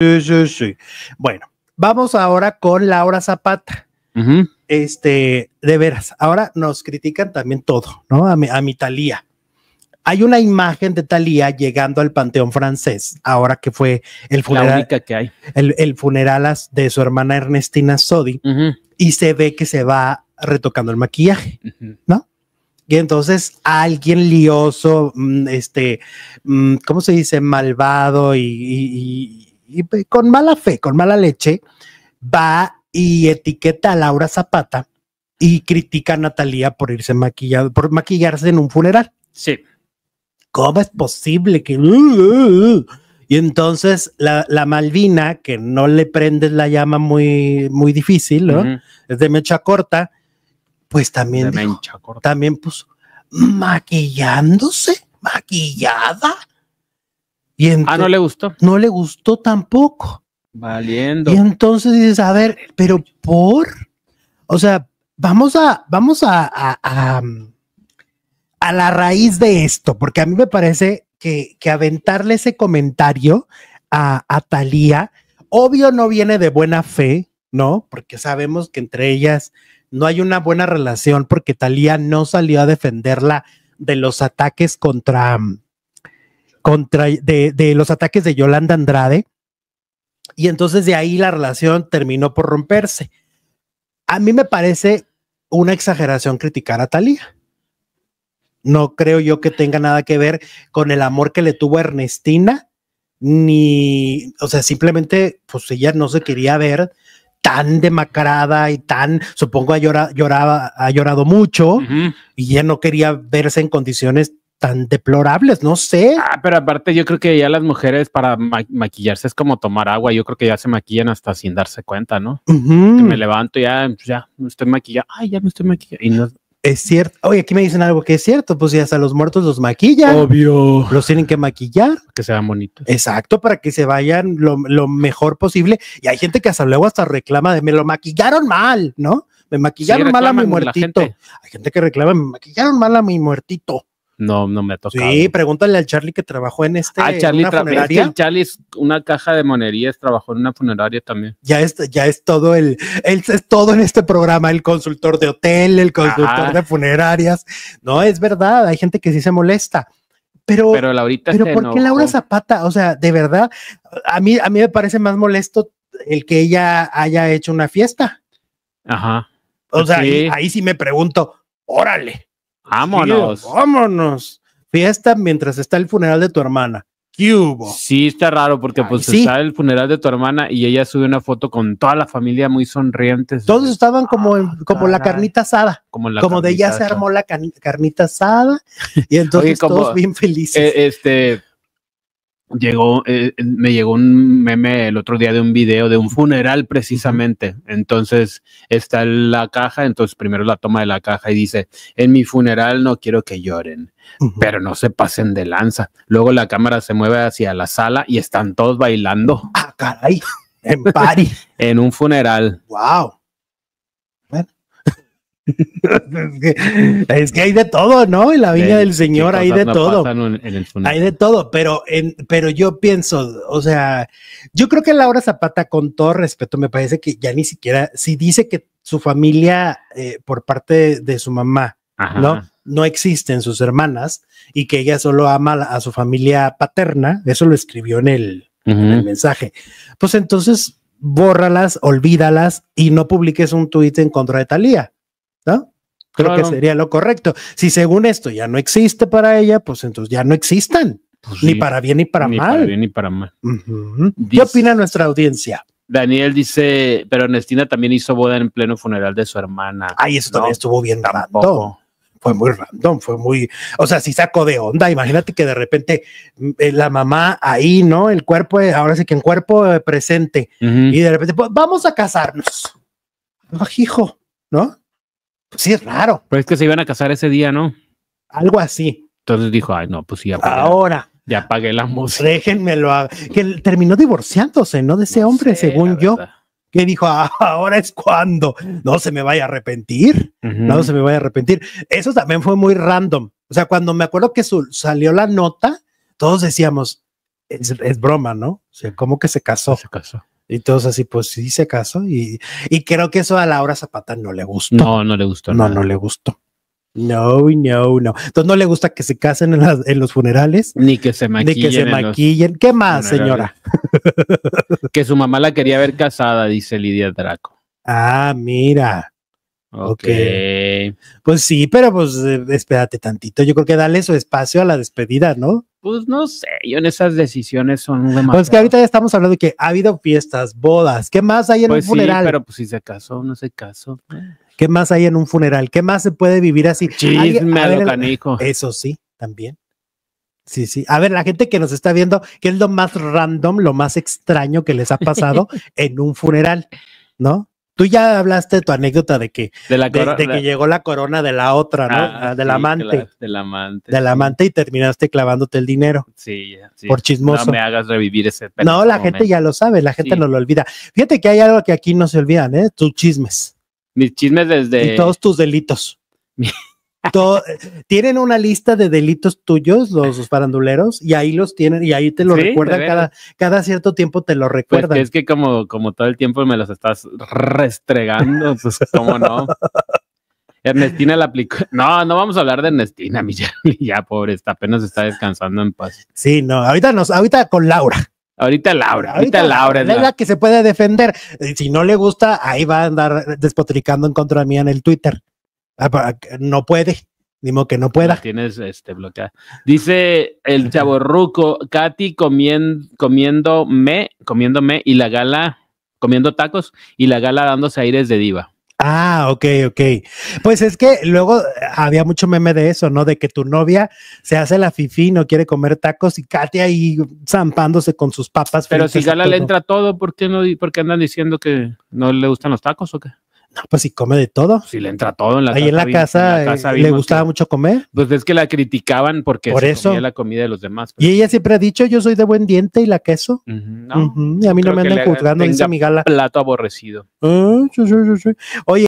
Sí, sí, sí. Bueno, vamos ahora con Laura Zapata. Este, de veras, ahora nos critican también todo, ¿no? A mi, a Talía. Hay una imagen de Talía llegando al Panteón francés, ahora que fue el funeral. La única que hay. El, el funeral de su hermana Ernestina Sodi, y se ve que se va retocando el maquillaje, ¿no? Y entonces alguien lioso, mm, este, mm, ¿cómo se dice? Malvado y, y pues, con mala fe, con mala leche, va y etiqueta a Laura Zapata y critica a Natalia por irse maquillado, por maquillarse en un funeral. Sí. ¿Cómo es posible que... Uh, uh, uh? Y entonces la, Malvina, que no le prendes la llama muy, muy difícil, ¿no? Es de mecha corta, pues también, corta. también puso maquillándose, maquillada. Y ah, no le gustó. No le gustó tampoco. Valiendo. Y entonces dices, a ver, pero por, o sea, vamos a, vamos a, a, la raíz de esto, porque a mí me parece que, aventarle ese comentario a, a Talía, obvio no viene de buena fe, ¿no? Porque sabemos que entre ellas no hay una buena relación porque Talía no salió a defenderla de los ataques contra, contra, de, los ataques de Yolanda Andrade. Y entonces de ahí la relación terminó por romperse. A mí me parece una exageración criticar a Talía. No creo yo que tenga nada que ver con el amor que le tuvo Ernestina, ni, o sea, simplemente, pues ella no se quería ver tan demacrada y tan, supongo, ha, lloraba, ha llorado mucho y ya no quería verse en condiciones tan deplorables, no sé. Ah, pero aparte yo creo que ya las mujeres para maquillarse es como tomar agua, yo creo que ya se maquillan hasta sin darse cuenta, ¿no? Me levanto ya, pues ya me estoy maquillando, ay, ya me estoy maquillando. Y Es cierto. Oye, aquí me dicen algo que es cierto, pues ya hasta los muertos los maquillan. Obvio. Los tienen que maquillar. Que sean bonitos. Exacto, para que se vayan lo, mejor posible. Y hay gente que hasta luego hasta reclama de me lo maquillaron mal, ¿no? Me maquillaron mal a mi muertito. Hay gente que reclama, me maquillaron mal a mi muertito no, no me ha tocado. Sí, pregúntale al Charlie que trabajó en este. Ah, Charlie, una funeraria. el Charlie es una caja de monerías, trabajó en una funeraria también. Ya es, ya es todo el, es todo en este programa, el consultor de hotel, el consultor de funerarias. No, es verdad, hay gente que sí se molesta. Pero, pero, pero ¿por qué Laura Zapata? O sea, de verdad, a mí, a mí me parece más molesto el que ella haya hecho una fiesta. Ajá. O sea, ahí sí me pregunto, órale. Vámonos. vámonos. Fiesta mientras está el funeral de tu hermana. ¿Qué hubo? Sí, está raro porque pues está el funeral de tu hermana y ella sube una foto con toda la familia muy sonrientes. Todos estaban como, ah, como la carnita asada. Como, de ella se armó la carnita asada y entonces todos bien felices. E, este llegó, eh, me llegó un meme el otro día de un video de un funeral precisamente. Entonces está la caja, entonces primero la toma de la caja y dice, en mi funeral no quiero que lloren, pero no se pasen de lanza. Luego la cámara se mueve hacia la sala y están todos bailando. Ah, caray, en party. en un funeral. Wow. Bueno, es, que, hay de todo, ¿no? En la viña del Señor hay de todo. hay de todo, pero, en, pero yo pienso, o sea, yo creo que Laura Zapata, con todo respeto, me parece que ya ni siquiera, si dice que su familia eh, por parte de, su mamá, ¿no? No existen sus hermanas y que ella solo ama a su familia paterna, eso lo escribió en el, en el mensaje. Pues entonces, bórralas, olvídalas y no publiques un tuit en contra de Talía. Creo que sería lo correcto. Si según esto ya no existe para ella, pues entonces ya no existan. Pues ni para bien ni para ni Para bien, ni para mal. ¿Qué opina nuestra audiencia? Daniel dice, pero Ernestina también hizo boda en pleno funeral de su hermana. Ay, eso también estuvo bien random. Fue muy random, fue muy, o sea, si sacó de onda, imagínate que de repente mm, eh, la mamá ahí, ¿no? El cuerpo, eh, ahora sí que en cuerpo eh, presente, y de repente, pues vamos a casarnos. Oh, hijo, ¿no? Pues sí, es raro. Pero es que se iban a casar ese día, ¿no? Algo así. Entonces dijo, ay, no, pues sí, Ahora. Ya pagué la música. Déjenmelo. lo Que terminó divorciándose, ¿no? De ese hombre, según yo. Que dijo, ah, ahora es cuando. No se me vaya a arrepentir. No se me vaya a arrepentir. Eso también fue muy random. O sea, cuando me acuerdo que salió la nota, todos decíamos, es, es broma, ¿no? O sea, ¿cómo que se casó? Se casó. Y todos así, pues sí se casó. Y, creo que eso a Laura Zapata no le gustó. No, no le gustó. No, no le gustó. No, no, no. Entonces no le gusta que se casen en, los funerales. Ni que se maquillen. Ni que se maquillen. ¿Qué más, señora? que su mamá la quería ver casada, dice Lidia Draco. Ah, mira. Ok. Pues sí, pero pues eh, espérate tantito. Yo creo que dale su espacio a la despedida, ¿no? Pues no sé, yo en esas decisiones son demasiado. Pues que ahorita ya estamos hablando de que ha habido fiestas, bodas. ¿Qué más hay en pues un funeral? Sí, pero pues si se casó, no se casó. ¿Qué más hay en un funeral? ¿Qué más se puede vivir así? Eso sí, también. Sí, sí. A ver, la gente que nos está viendo, ¿qué es lo más random, lo más extraño que les ha pasado en un funeral? ¿No? Tú ya hablaste de tu anécdota de que, de, que llegó la corona de la otra, ¿no? Ah, ah, del amante. De del amante. Del amante y terminaste clavándote el dinero. Sí, Por chismoso. No me hagas revivir ese No, la gente ya lo sabe, la gente no lo olvida. Fíjate que hay algo que aquí no se olvidan, ¿eh? Tus chismes. Mis chismes desde. Y todos tus delitos tienen una lista de delitos tuyos, los, paranduleros y ahí los tienen, y ahí te lo recuerdan cada, cada cierto tiempo te lo pues recuerdan. es que como, como todo el tiempo me los estás restregando, pues cómo no. Ernestina la aplicó. No, no vamos a hablar de Ernestina, mi ya, pobre, está apenas está descansando en paz. Sí, no, ahorita nos, ahorita con Laura. Ahorita Laura, ahorita, Laura. Es la, que se puede defender. Eh, si no le gusta, ahí va a andar despotricando en contra mí en el Twitter. Ah, no puede, ni que no pueda. tienes este, bloqueado. Dice el chavo ruco, Katy Me, me comiéndome y la gala comiendo tacos y la gala dándose aires de diva. Ah, ok, ok. Pues es que luego había mucho meme de eso, ¿no? De que tu novia se hace la fifi, no quiere comer tacos y Katy ahí zampándose con sus papas. Pero si Gala le entra todo, ¿por qué, no, ¿por qué andan diciendo que no le gustan los tacos o qué? pues si come de todo. Si le entra todo en la casa, en la casa, en la casa le gustaba mucho comer. Pues es que la criticaban porque Por comía la comida de los demás. Pues. Y ella siempre ha dicho, yo soy de buen diente y la queso. y a mí no me andan juzgando, dice mi gala. Plato aborrecido. Ah, Oye.